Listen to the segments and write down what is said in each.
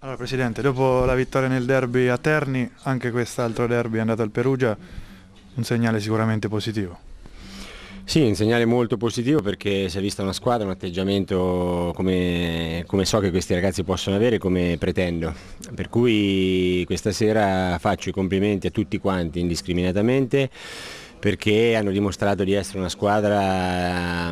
Allora Presidente, dopo la vittoria nel derby a Terni, anche quest'altro derby è andato al Perugia, un segnale sicuramente positivo. Sì, un segnale molto positivo perché si è vista una squadra, un atteggiamento come, come, so che questi ragazzi possono avere, come pretendo. Per cui questa sera faccio i complimenti a tutti quanti indiscriminatamente perché hanno dimostrato di essere una squadra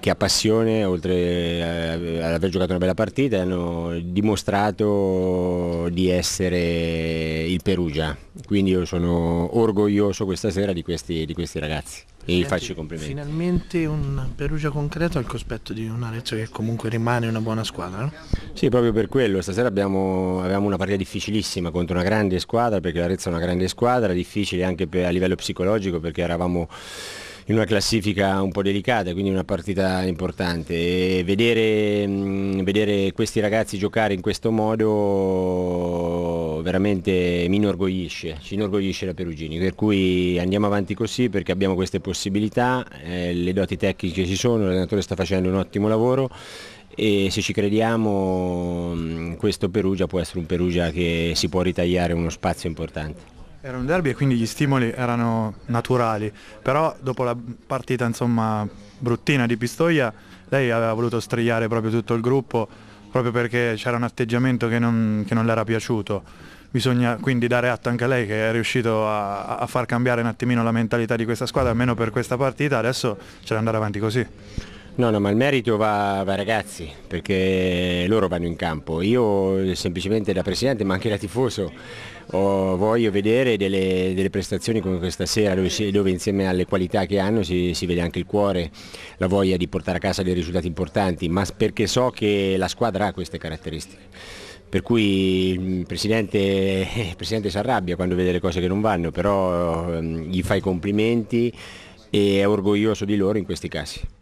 che ha passione, oltre eh, ad aver giocato una bella partita, hanno dimostrato di essere il Perugia. Quindi io sono orgoglioso questa sera di questi, di questi ragazzi e gli faccio i complimenti. Finalmente un Perugia concreto al cospetto di un Arezzo che comunque rimane una buona squadra. No? Sì, proprio per quello. Stasera abbiamo, avevamo una partita difficilissima contro una grande squadra, perché l'Arezzo è una grande squadra, difficile anche per, a livello psicologico perché eravamo in una classifica un po' delicata, quindi una partita importante. E vedere, vedere questi ragazzi giocare in questo modo veramente mi inorgoglisce, ci inorgoglisce la Perugini, per cui andiamo avanti così perché abbiamo queste possibilità, eh, le doti tecniche ci sono, l'allenatore sta facendo un ottimo lavoro e se ci crediamo questo Perugia può essere un Perugia che si può ritagliare uno spazio importante. Era un derby e quindi gli stimoli erano naturali, però dopo la partita insomma, bruttina di Pistoia lei aveva voluto strigliare proprio tutto il gruppo proprio perché c'era un atteggiamento che non, che non, le era piaciuto. Bisogna quindi dare atto anche a lei che è riuscito a, a far cambiare un attimino la mentalità di questa squadra, almeno per questa partita, adesso c'è da andare avanti così. No, no, ma il merito va, ai ragazzi, perché loro vanno in campo. Io semplicemente da presidente, ma anche da tifoso, Oh, voglio vedere delle, delle, prestazioni come questa sera dove, dove, insieme alle qualità che hanno si, si, vede anche il cuore, la voglia di portare a casa dei risultati importanti, ma perché so che la squadra ha queste caratteristiche. Per cui il presidente, il presidente si arrabbia quando vede le cose che non vanno, però ehm, gli fa i complimenti e è orgoglioso di loro in questi casi.